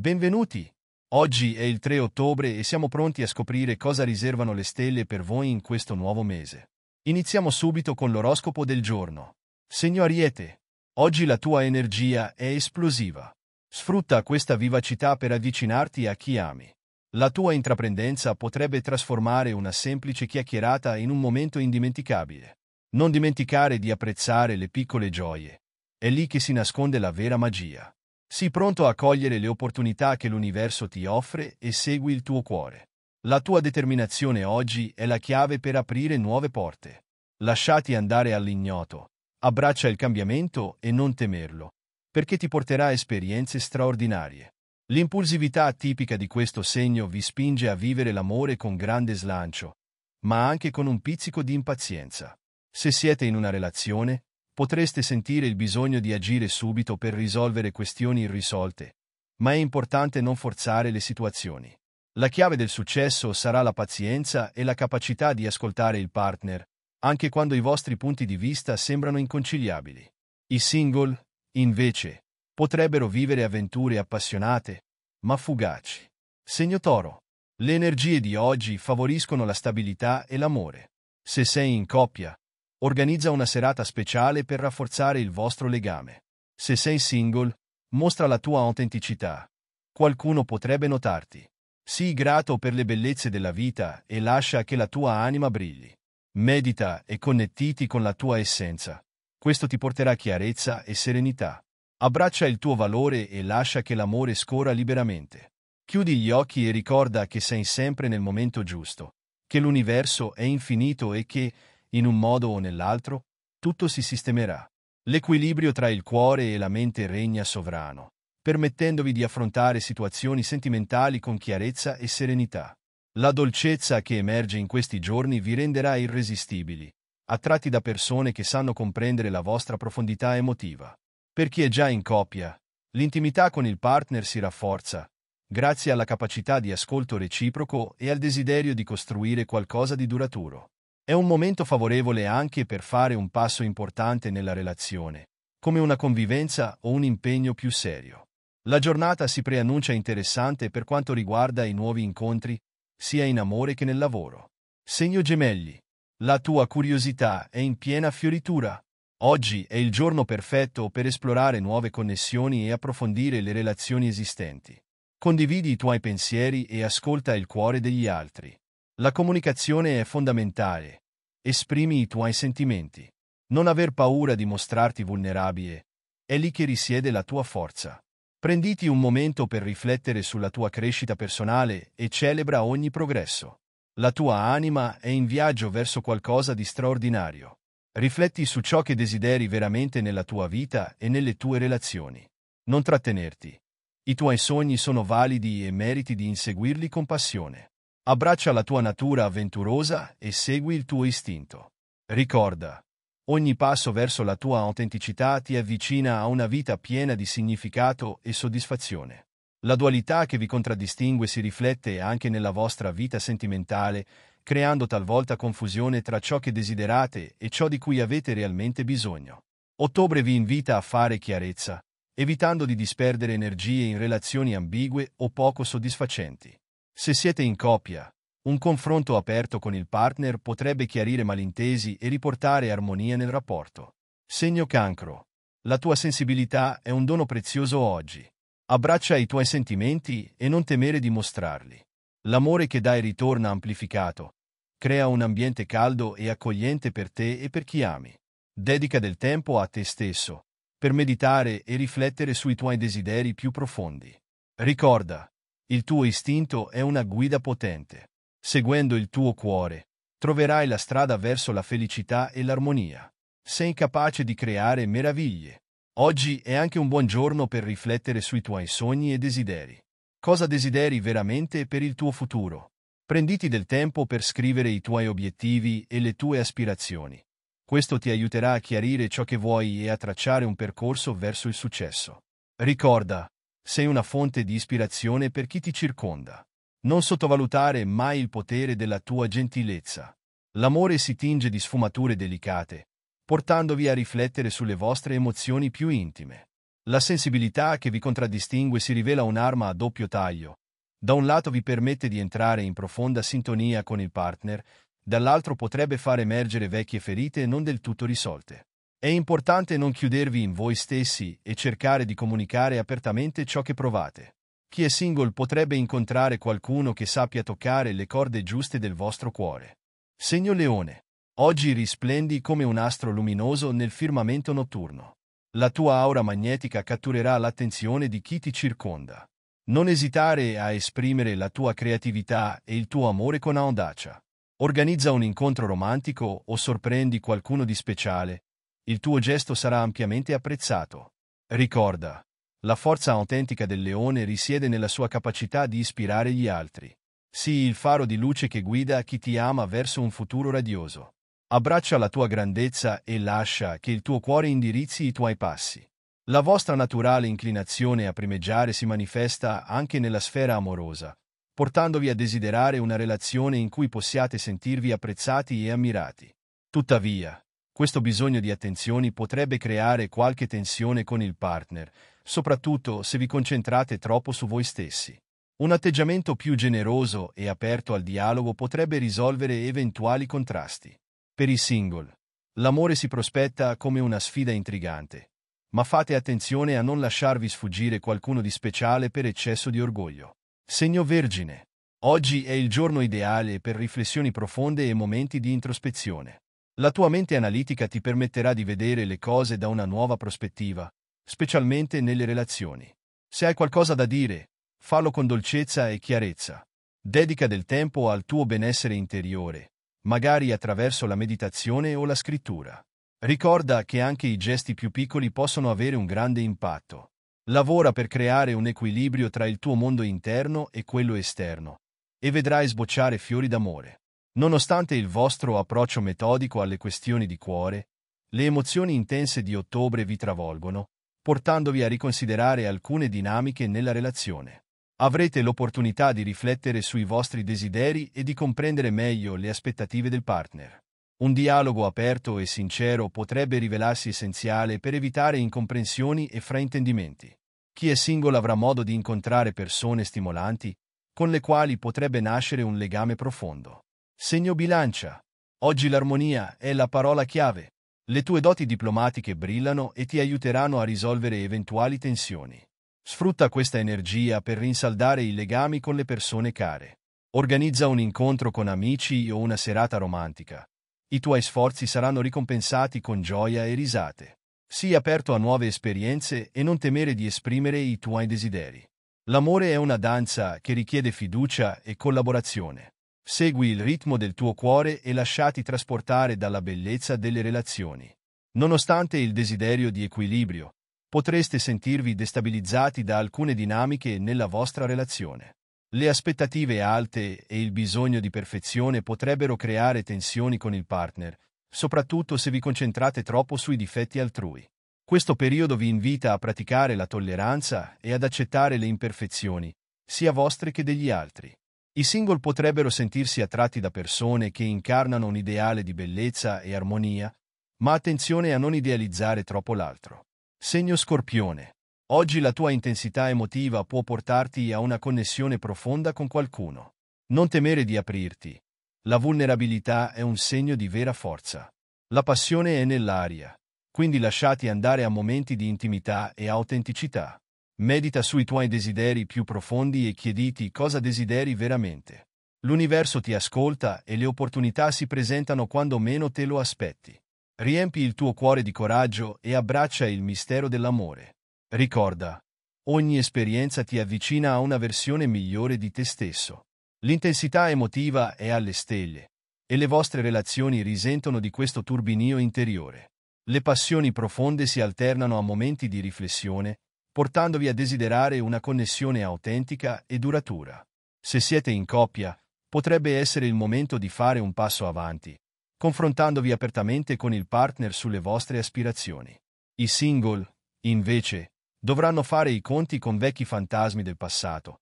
Benvenuti! Oggi è il 3 ottobre e siamo pronti a scoprire cosa riservano le stelle per voi in questo nuovo mese. Iniziamo subito con l'oroscopo del giorno. Segno Ariete, oggi la tua energia è esplosiva. Sfrutta questa vivacità per avvicinarti a chi ami. La tua intraprendenza potrebbe trasformare una semplice chiacchierata in un momento indimenticabile. Non dimenticare di apprezzare le piccole gioie. È lì che si nasconde la vera magia. Sii pronto a cogliere le opportunità che l'universo ti offre e segui il tuo cuore. La tua determinazione oggi è la chiave per aprire nuove porte. Lasciati andare all'ignoto. Abbraccia il cambiamento e non temerlo, perché ti porterà esperienze straordinarie. L'impulsività tipica di questo segno vi spinge a vivere l'amore con grande slancio, ma anche con un pizzico di impazienza. Se siete in una relazione, potreste sentire il bisogno di agire subito per risolvere questioni irrisolte, ma è importante non forzare le situazioni. La chiave del successo sarà la pazienza e la capacità di ascoltare il partner, anche quando i vostri punti di vista sembrano inconciliabili. I single, invece, potrebbero vivere avventure appassionate, ma fugaci. Segno toro. Le energie di oggi favoriscono la stabilità e l'amore. Se sei in coppia, organizza una serata speciale per rafforzare il vostro legame. Se sei single, mostra la tua autenticità. Qualcuno potrebbe notarti. Sii grato per le bellezze della vita e lascia che la tua anima brilli. Medita e connettiti con la tua essenza. Questo ti porterà chiarezza e serenità. Abbraccia il tuo valore e lascia che l'amore scora liberamente. Chiudi gli occhi e ricorda che sei sempre nel momento giusto, che l'universo è infinito e che, in un modo o nell'altro, tutto si sistemerà. L'equilibrio tra il cuore e la mente regna sovrano, permettendovi di affrontare situazioni sentimentali con chiarezza e serenità. La dolcezza che emerge in questi giorni vi renderà irresistibili, attratti da persone che sanno comprendere la vostra profondità emotiva. Per chi è già in coppia, l'intimità con il partner si rafforza, grazie alla capacità di ascolto reciproco e al desiderio di costruire qualcosa di duraturo. È un momento favorevole anche per fare un passo importante nella relazione, come una convivenza o un impegno più serio. La giornata si preannuncia interessante per quanto riguarda i nuovi incontri, sia in amore che nel lavoro. Segno gemelli. La tua curiosità è in piena fioritura. Oggi è il giorno perfetto per esplorare nuove connessioni e approfondire le relazioni esistenti. Condividi i tuoi pensieri e ascolta il cuore degli altri. La comunicazione è fondamentale. Esprimi i tuoi sentimenti. Non aver paura di mostrarti vulnerabile. È lì che risiede la tua forza. Prenditi un momento per riflettere sulla tua crescita personale e celebra ogni progresso. La tua anima è in viaggio verso qualcosa di straordinario. Rifletti su ciò che desideri veramente nella tua vita e nelle tue relazioni. Non trattenerti. I tuoi sogni sono validi e meriti di inseguirli con passione. Abbraccia la tua natura avventurosa e segui il tuo istinto. Ricorda, ogni passo verso la tua autenticità ti avvicina a una vita piena di significato e soddisfazione. La dualità che vi contraddistingue si riflette anche nella vostra vita sentimentale, creando talvolta confusione tra ciò che desiderate e ciò di cui avete realmente bisogno. Ottobre vi invita a fare chiarezza, evitando di disperdere energie in relazioni ambigue o poco soddisfacenti. Se siete in coppia, un confronto aperto con il partner potrebbe chiarire malintesi e riportare armonia nel rapporto. Segno cancro. La tua sensibilità è un dono prezioso oggi. Abbraccia i tuoi sentimenti e non temere di mostrarli. L'amore che dai ritorna amplificato. Crea un ambiente caldo e accogliente per te e per chi ami. Dedica del tempo a te stesso, per meditare e riflettere sui tuoi desideri più profondi. Ricorda, il tuo istinto è una guida potente. Seguendo il tuo cuore, troverai la strada verso la felicità e l'armonia. Sei capace di creare meraviglie. Oggi è anche un buon giorno per riflettere sui tuoi sogni e desideri. Cosa desideri veramente per il tuo futuro? Prenditi del tempo per scrivere i tuoi obiettivi e le tue aspirazioni. Questo ti aiuterà a chiarire ciò che vuoi e a tracciare un percorso verso il successo. Ricorda, sei una fonte di ispirazione per chi ti circonda. Non sottovalutare mai il potere della tua gentilezza. L'amore si tinge di sfumature delicate, portandovi a riflettere sulle vostre emozioni più intime. La sensibilità che vi contraddistingue si rivela un'arma a doppio taglio. Da un lato vi permette di entrare in profonda sintonia con il partner, dall'altro potrebbe far emergere vecchie ferite non del tutto risolte. È importante non chiudervi in voi stessi e cercare di comunicare apertamente ciò che provate. Chi è single potrebbe incontrare qualcuno che sappia toccare le corde giuste del vostro cuore. Segno Leone. Oggi risplendi come un astro luminoso nel firmamento notturno. La tua aura magnetica catturerà l'attenzione di chi ti circonda. Non esitare a esprimere la tua creatività e il tuo amore con audacia. Organizza un incontro romantico o sorprendi qualcuno di speciale, il tuo gesto sarà ampiamente apprezzato. Ricorda, la forza autentica del leone risiede nella sua capacità di ispirare gli altri. Sii il faro di luce che guida chi ti ama verso un futuro radioso. Abbraccia la tua grandezza e lascia che il tuo cuore indirizzi i tuoi passi. La vostra naturale inclinazione a primeggiare si manifesta anche nella sfera amorosa, portandovi a desiderare una relazione in cui possiate sentirvi apprezzati e ammirati. Tuttavia, questo bisogno di attenzioni potrebbe creare qualche tensione con il partner, soprattutto se vi concentrate troppo su voi stessi. Un atteggiamento più generoso e aperto al dialogo potrebbe risolvere eventuali contrasti. Per i single, l'amore si prospetta come una sfida intrigante, ma fate attenzione a non lasciarvi sfuggire qualcuno di speciale per eccesso di orgoglio. Segno Vergine. Oggi è il giorno ideale per riflessioni profonde e momenti di introspezione. La tua mente analitica ti permetterà di vedere le cose da una nuova prospettiva, specialmente nelle relazioni. Se hai qualcosa da dire, fallo con dolcezza e chiarezza. Dedica del tempo al tuo benessere interiore, magari attraverso la meditazione o la scrittura. Ricorda che anche i gesti più piccoli possono avere un grande impatto. Lavora per creare un equilibrio tra il tuo mondo interno e quello esterno, e vedrai sbocciare fiori d'amore. Nonostante il vostro approccio metodico alle questioni di cuore, le emozioni intense di ottobre vi travolgono, portandovi a riconsiderare alcune dinamiche nella relazione. Avrete l'opportunità di riflettere sui vostri desideri e di comprendere meglio le aspettative del partner. Un dialogo aperto e sincero potrebbe rivelarsi essenziale per evitare incomprensioni e fraintendimenti. Chi è singolo avrà modo di incontrare persone stimolanti, con le quali potrebbe nascere un legame profondo. Segno bilancia. Oggi l'armonia è la parola chiave. Le tue doti diplomatiche brillano e ti aiuteranno a risolvere eventuali tensioni. Sfrutta questa energia per rinsaldare i legami con le persone care. Organizza un incontro con amici o una serata romantica. I tuoi sforzi saranno ricompensati con gioia e risate. Sii aperto a nuove esperienze e non temere di esprimere i tuoi desideri. L'amore è una danza che richiede fiducia e collaborazione. Segui il ritmo del tuo cuore e lasciati trasportare dalla bellezza delle relazioni. Nonostante il desiderio di equilibrio, potreste sentirvi destabilizzati da alcune dinamiche nella vostra relazione. Le aspettative alte e il bisogno di perfezione potrebbero creare tensioni con il partner, soprattutto se vi concentrate troppo sui difetti altrui. Questo periodo vi invita a praticare la tolleranza e ad accettare le imperfezioni, sia vostre che degli altri. I single potrebbero sentirsi attratti da persone che incarnano un ideale di bellezza e armonia, ma attenzione a non idealizzare troppo l'altro. Segno Scorpione. Oggi la tua intensità emotiva può portarti a una connessione profonda con qualcuno. Non temere di aprirti. La vulnerabilità è un segno di vera forza. La passione è nell'aria, quindi lasciati andare a momenti di intimità e autenticità. Medita sui tuoi desideri più profondi e chiediti cosa desideri veramente. L'universo ti ascolta e le opportunità si presentano quando meno te lo aspetti. Riempi il tuo cuore di coraggio e abbraccia il mistero dell'amore. Ricorda, ogni esperienza ti avvicina a una versione migliore di te stesso. L'intensità emotiva è alle stelle e le vostre relazioni risentono di questo turbinio interiore. Le passioni profonde si alternano a momenti di riflessione portandovi a desiderare una connessione autentica e duratura. Se siete in coppia, potrebbe essere il momento di fare un passo avanti, confrontandovi apertamente con il partner sulle vostre aspirazioni. I single, invece, dovranno fare i conti con vecchi fantasmi del passato,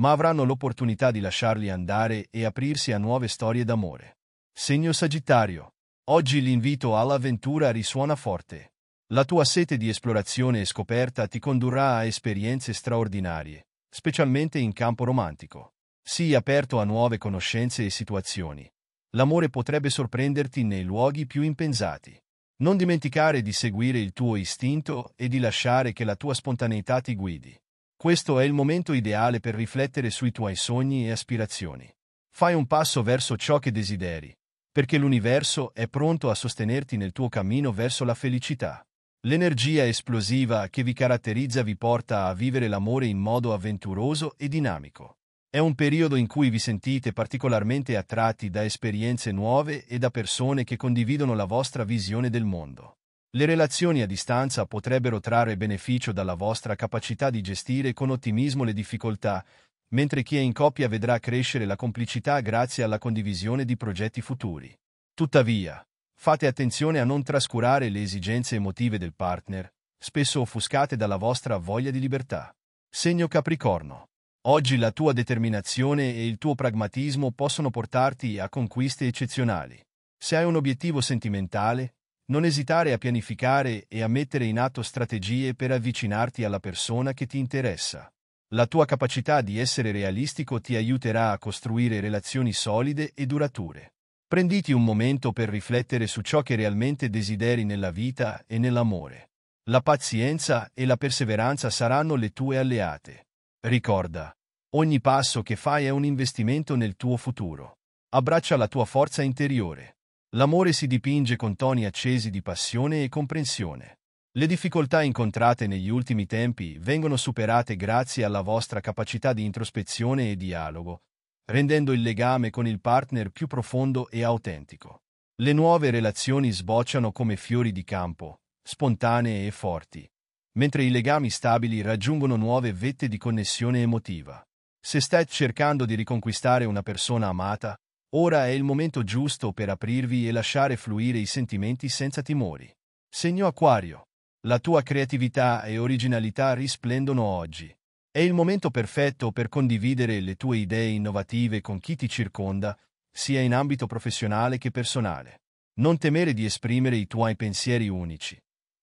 ma avranno l'opportunità di lasciarli andare e aprirsi a nuove storie d'amore. Segno Sagittario. Oggi l'invito all'avventura risuona forte. La tua sete di esplorazione e scoperta ti condurrà a esperienze straordinarie, specialmente in campo romantico. Sii aperto a nuove conoscenze e situazioni. L'amore potrebbe sorprenderti nei luoghi più impensati. Non dimenticare di seguire il tuo istinto e di lasciare che la tua spontaneità ti guidi. Questo è il momento ideale per riflettere sui tuoi sogni e aspirazioni. Fai un passo verso ciò che desideri, perché l'universo è pronto a sostenerti nel tuo cammino verso la felicità. L'energia esplosiva che vi caratterizza vi porta a vivere l'amore in modo avventuroso e dinamico. È un periodo in cui vi sentite particolarmente attratti da esperienze nuove e da persone che condividono la vostra visione del mondo. Le relazioni a distanza potrebbero trarre beneficio dalla vostra capacità di gestire con ottimismo le difficoltà, mentre chi è in coppia vedrà crescere la complicità grazie alla condivisione di progetti futuri. Tuttavia, Fate attenzione a non trascurare le esigenze emotive del partner, spesso offuscate dalla vostra voglia di libertà. Segno Capricorno. Oggi la tua determinazione e il tuo pragmatismo possono portarti a conquiste eccezionali. Se hai un obiettivo sentimentale, non esitare a pianificare e a mettere in atto strategie per avvicinarti alla persona che ti interessa. La tua capacità di essere realistico ti aiuterà a costruire relazioni solide e durature. Prenditi un momento per riflettere su ciò che realmente desideri nella vita e nell'amore. La pazienza e la perseveranza saranno le tue alleate. Ricorda, ogni passo che fai è un investimento nel tuo futuro. Abbraccia la tua forza interiore. L'amore si dipinge con toni accesi di passione e comprensione. Le difficoltà incontrate negli ultimi tempi vengono superate grazie alla vostra capacità di introspezione e dialogo, rendendo il legame con il partner più profondo e autentico. Le nuove relazioni sbocciano come fiori di campo, spontanee e forti, mentre i legami stabili raggiungono nuove vette di connessione emotiva. Se stai cercando di riconquistare una persona amata, ora è il momento giusto per aprirvi e lasciare fluire i sentimenti senza timori. Segno Aquario. La tua creatività e originalità risplendono oggi è il momento perfetto per condividere le tue idee innovative con chi ti circonda, sia in ambito professionale che personale. Non temere di esprimere i tuoi pensieri unici.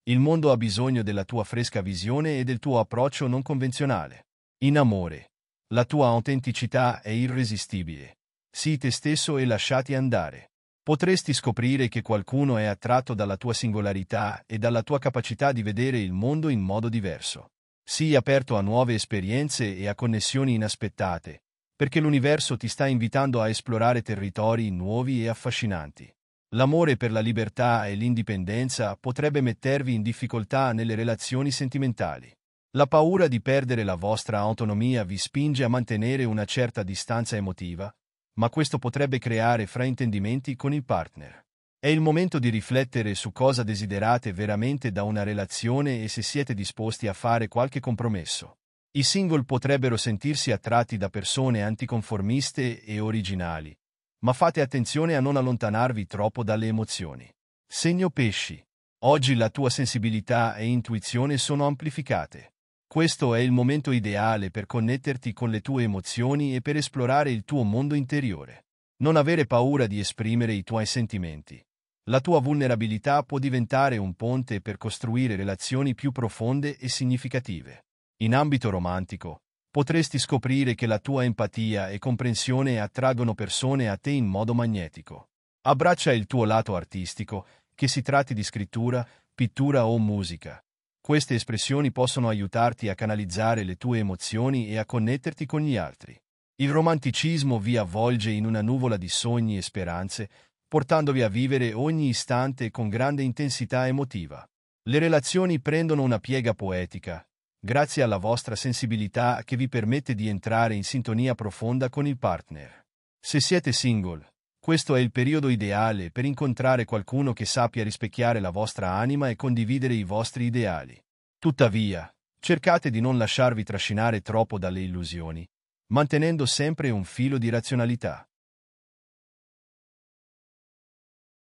Il mondo ha bisogno della tua fresca visione e del tuo approccio non convenzionale. In amore. La tua autenticità è irresistibile. Sii te stesso e lasciati andare. Potresti scoprire che qualcuno è attratto dalla tua singolarità e dalla tua capacità di vedere il mondo in modo diverso. Sii aperto a nuove esperienze e a connessioni inaspettate, perché l'universo ti sta invitando a esplorare territori nuovi e affascinanti. L'amore per la libertà e l'indipendenza potrebbe mettervi in difficoltà nelle relazioni sentimentali. La paura di perdere la vostra autonomia vi spinge a mantenere una certa distanza emotiva, ma questo potrebbe creare fraintendimenti con il partner. È il momento di riflettere su cosa desiderate veramente da una relazione e se siete disposti a fare qualche compromesso. I single potrebbero sentirsi attratti da persone anticonformiste e originali, ma fate attenzione a non allontanarvi troppo dalle emozioni. Segno pesci. Oggi la tua sensibilità e intuizione sono amplificate. Questo è il momento ideale per connetterti con le tue emozioni e per esplorare il tuo mondo interiore. Non avere paura di esprimere i tuoi sentimenti. La tua vulnerabilità può diventare un ponte per costruire relazioni più profonde e significative. In ambito romantico, potresti scoprire che la tua empatia e comprensione attraggono persone a te in modo magnetico. Abbraccia il tuo lato artistico, che si tratti di scrittura, pittura o musica. Queste espressioni possono aiutarti a canalizzare le tue emozioni e a connetterti con gli altri. Il romanticismo vi avvolge in una nuvola di sogni e speranze, portandovi a vivere ogni istante con grande intensità emotiva. Le relazioni prendono una piega poetica, grazie alla vostra sensibilità che vi permette di entrare in sintonia profonda con il partner. Se siete single, questo è il periodo ideale per incontrare qualcuno che sappia rispecchiare la vostra anima e condividere i vostri ideali. Tuttavia, cercate di non lasciarvi trascinare troppo dalle illusioni, mantenendo sempre un filo di razionalità.